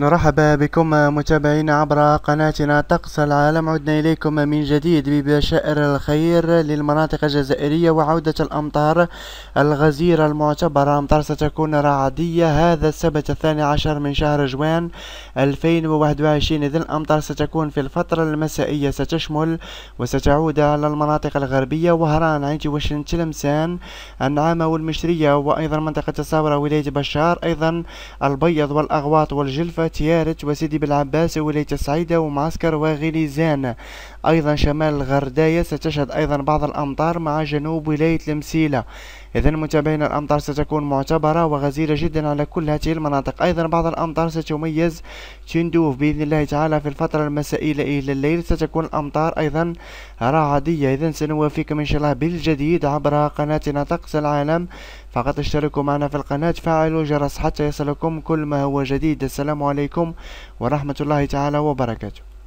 نرحب بكم متابعين عبر قناتنا طقس العالم عدنا إليكم من جديد ببشائر الخير للمناطق الجزائرية وعودة الأمطار الغزيرة المعتبرة أمطار ستكون رعدية هذا السبت الثاني عشر من شهر جوان 2021 إذ الأمطار ستكون في الفترة المسائية ستشمل وستعود على المناطق الغربية وهران عينتي وشن تلمسان النعامة والمشرية وأيضا منطقة الصبرة ولاية بشار أيضا البيض والأغواط والجلفة وتيارت وسيدي بالعباس ولاية الصعيدة ومعسكر وغليزان أيضا شمال الغرداية ستشهد أيضا بعض الأمطار مع جنوب ولاية المسيلة إذا متابعينا الأمطار ستكون معتبرة وغزيرة جدا على كل هذه المناطق أيضا بعض الأمطار ستميز تندوف بإذن الله تعالى في الفترة المسائية إلى الليل ستكون الأمطار أيضا رعدية إذا سنوافيكم إن شاء الله بالجديد عبر قناتنا طقس العالم فقط اشتركوا معنا في القناة فعلوا الجرس حتى يصلكم كل ما هو جديد السلام عليكم ورحمة الله تعالى وبركاته